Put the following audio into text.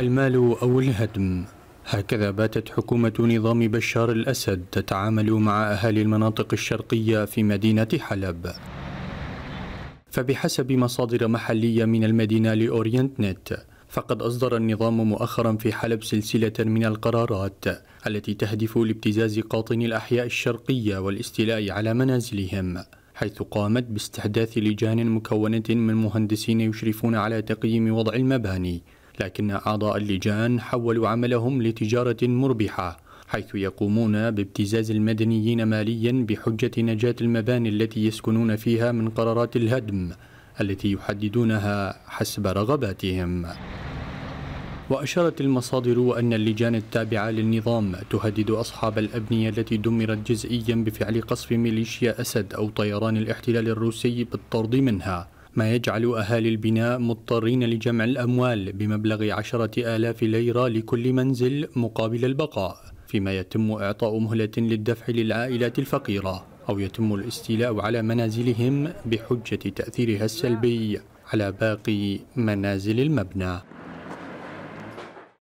المال أو الهدم هكذا باتت حكومة نظام بشار الأسد تتعامل مع أهالي المناطق الشرقية في مدينة حلب فبحسب مصادر محلية من المدينة لأورينت نت فقد أصدر النظام مؤخرا في حلب سلسلة من القرارات التي تهدف لابتزاز قاطني الأحياء الشرقية والاستيلاء على منازلهم حيث قامت باستحداث لجان مكونة من مهندسين يشرفون على تقييم وضع المباني لكن أعضاء اللجان حولوا عملهم لتجارة مربحة حيث يقومون بابتزاز المدنيين ماليا بحجة نجاة المباني التي يسكنون فيها من قرارات الهدم التي يحددونها حسب رغباتهم وأشارت المصادر أن اللجان التابعة للنظام تهدد أصحاب الأبنية التي دمرت جزئيا بفعل قصف ميليشيا أسد أو طيران الاحتلال الروسي بالطرد منها ما يجعل أهالي البناء مضطرين لجمع الأموال بمبلغ عشرة آلاف ليرة لكل منزل مقابل البقاء فيما يتم إعطاء مهلة للدفع للعائلات الفقيرة أو يتم الاستيلاء على منازلهم بحجة تأثيرها السلبي على باقي منازل المبنى